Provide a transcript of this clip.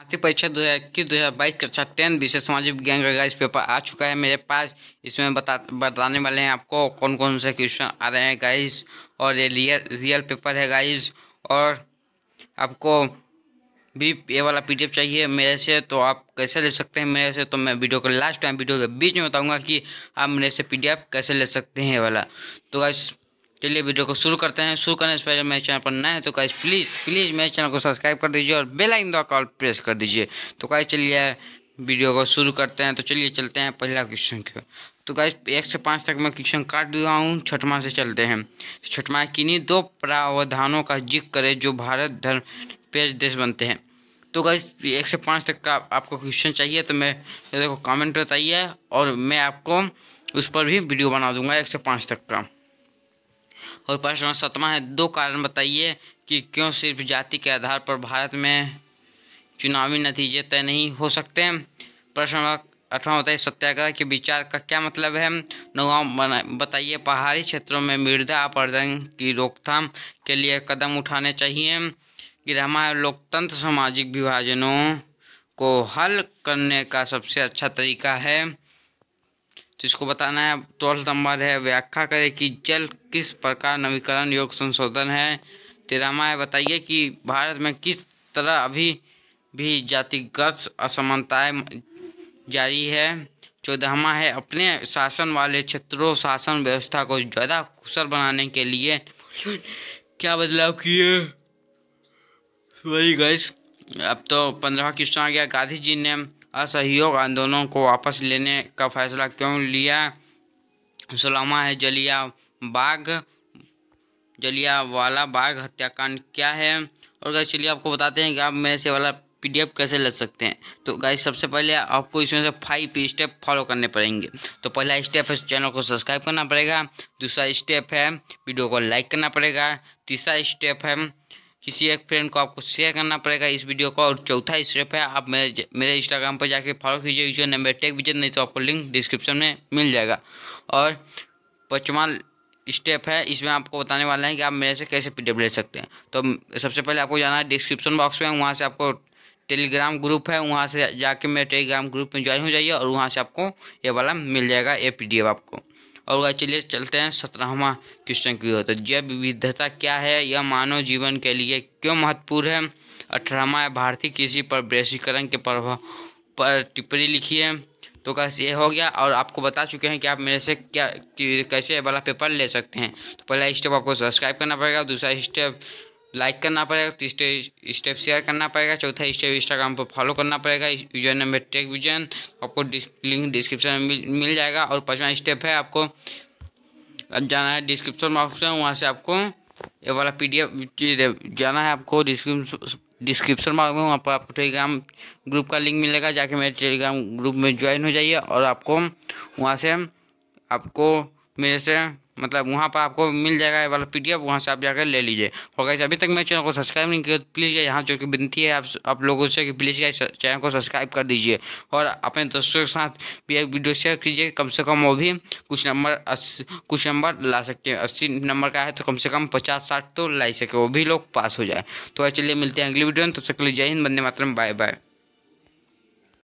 मासिक परीक्षा दो हज़ार इक्कीस दो हज़ार बाईस कक्षा टेन विशेष सामाजिक विज्ञान का गाइस पेपर आ चुका है मेरे पास इसमें बता बताने वाले हैं आपको कौन कौन से क्वेश्चन आ रहे हैं गाइस और ये रियल रियल पेपर है गाइस और आपको भी ये वाला पी चाहिए मेरे से तो आप कैसे ले सकते हैं मेरे से तो मैं वीडियो को लास्ट टाइम वीडियो के बीच में बताऊँगा कि आप मेरे से पी कैसे ले सकते हैं ये वाला तो गाइस चलिए वीडियो को शुरू करते हैं शुरू करने से पहले मेरे चैनल पर नए हैं तो गाइज प्लीज़ प्लीज़ मेरे चैनल को सब्सक्राइब कर दीजिए और बेल आइकन का कॉल प्रेस कर दीजिए तो गाइज चलिए वीडियो को शुरू करते हैं तो चलिए चलते हैं पहला क्वेश्चन की तो गाइज एक से पाँच तक मैं क्वेश्चन काट दिया हूँ छठवां से चलते हैं तो छठवां किन्हीं दो प्रावधानों का जिक्र करें जो भारत धर्म पेज देश बनते हैं तो कहीं एक से पाँच तक का आपको क्वेश्चन चाहिए तो मैं देखो कमेंट बताइए और मैं आपको उस पर भी वीडियो बना दूंगा एक से पाँच तक का और प्रश्न सतवा है दो कारण बताइए कि क्यों सिर्फ जाति के आधार पर भारत में चुनावी नतीजे तय नहीं हो सकते प्रश्न होता बताइए सत्याग्रह के विचार का क्या मतलब है नौगांव बताइए पहाड़ी क्षेत्रों में मृदा अपर्दन की रोकथाम के लिए कदम उठाने चाहिए ग्रामा लोकतंत्र सामाजिक विभाजनों को हल करने का सबसे अच्छा तरीका है तो इसको बताना है ट्वेल्थ नंबर है व्याख्या करें कि जल किस प्रकार नवीकरण योग संशोधन है तेरहवा है बताइए कि भारत में किस तरह अभी भी जातिगत असमानताएं जारी है चौदहवा है अपने शासन वाले क्षेत्रों शासन व्यवस्था को ज़्यादा कुशल बनाने के लिए क्या बदलाव किए वही गैस अब तो पंद्रह क्वेश्चन आ गया गांधी जी ने असहयोग आंदोलन को वापस लेने का फैसला क्यों लिया सलामा है जलिया बाग जलिया वाला बाग हत्याकांड क्या है और गाइस चलिए आपको बताते हैं कि आप मेरे से वाला पीडीएफ कैसे ले सकते हैं तो गाइस सबसे पहले आपको इसमें से फाइव स्टेप फॉलो करने पड़ेंगे तो पहला स्टेप है चैनल को सब्सक्राइब करना पड़ेगा दूसरा स्टेप है वीडियो को लाइक करना पड़ेगा तीसरा स्टेप है किसी एक फ्रेंड को आपको शेयर करना पड़ेगा इस वीडियो को और चौथा स्टेप है आप मेरे मेरे इंस्टाग्राम पर जाके फॉलो कीजिए यूजर नेम टेक विजय नहीं तो आपको लिंक डिस्क्रिप्शन में मिल जाएगा और पचवा स्टेप है इसमें आपको बताने वाला है कि आप मेरे से कैसे पी ले सकते हैं तो सबसे पहले आपको जाना है डिस्क्रिप्शन बॉक्स में वहाँ से आपको टेलीग्राम ग्रुप है वहाँ से जाके मेरे टेलीग्राम ग्रुप में ज्वाइन हो जाइए और वहाँ से आपको ये वाला मिल जाएगा ए पी आपको और वह चलिए चलते हैं सत्रहवा क्वेश्चन की ओर तो जैव विविधता क्या है यह मानव जीवन के लिए क्यों महत्वपूर्ण है अठारहवा है भारतीय कृषि पर वैश्वीकरण के प्रभाव पर टिप्पणी लिखी है तो कैसे ये हो गया और आपको बता चुके हैं कि आप मेरे से क्या कैसे वाला पेपर ले सकते हैं तो पहला स्टेप आपको सब्सक्राइब करना पड़ेगा दूसरा स्टेप लाइक करना पड़ेगा तीसरे स्टेप शेयर करना पड़ेगा चौथा स्टेप इंस्टाग्राम पर फॉलो करना पड़ेगा यूजर नंबर टेक विजन आपको लिंक डिस्क्रिप्शन में मिल, मिल जाएगा और पाँचवा स्टेप है आपको जाना है डिस्क्रिप्शन बॉक्स में वहाँ से आपको ये वाला पी जाना है आपको डिस्क्रिप्शन बॉक्स में वहाँ पर आपको टेलीग्राम ग्रुप का लिंक मिलेगा जाके मेरे टेलीग्राम ग्रुप में ज्वाइन हो जाइए और आपको वहाँ से आपको मेरे से मतलब वहाँ पर आपको मिल जाएगा वाला पी डी वहाँ से आप जाकर ले लीजिए और गाइस अभी तक मेरे चैनल को सब्सक्राइब नहीं किया तो प्लीज़ गाइस यहाँ जो कि विनती है आप आप लोगों से कि प्लीज़ गाइस चैनल को सब्सक्राइब कर दीजिए और अपने दोस्तों के साथ भी एक वीडियो शेयर कीजिए कम से कम वो भी कुछ नंबर कुछ नंबर ला सकते हैं अस्सी नंबर का है तो कम से कम पचास साठ तो ला ही सके वो भी लोग पास हो जाए तो चलिए मिलते हैं अगली वीडियो में तब तक के लिए जय हिंद बंदे मातरम बाय बाय